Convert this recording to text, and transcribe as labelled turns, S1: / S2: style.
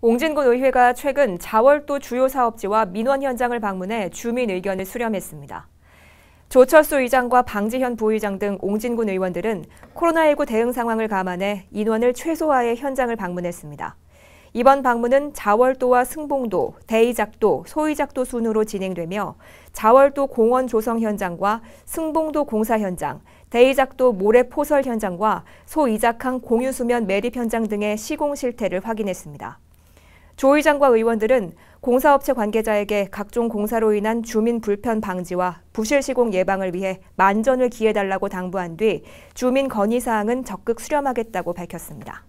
S1: 옹진군 의회가 최근 자월도 주요 사업지와 민원 현장을 방문해 주민 의견을 수렴했습니다. 조철수 의장과 방지현 부의장 등 옹진군 의원들은 코로나19 대응 상황을 감안해 인원을 최소화해 현장을 방문했습니다. 이번 방문은 자월도와 승봉도, 대의작도소의작도 순으로 진행되며 자월도 공원 조성 현장과 승봉도 공사 현장, 대의작도 모래 포설 현장과 소의작항 공유수면 매립 현장 등의 시공 실태를 확인했습니다. 조 의장과 의원들은 공사업체 관계자에게 각종 공사로 인한 주민 불편 방지와 부실 시공 예방을 위해 만전을 기해달라고 당부한 뒤 주민 건의사항은 적극 수렴하겠다고 밝혔습니다.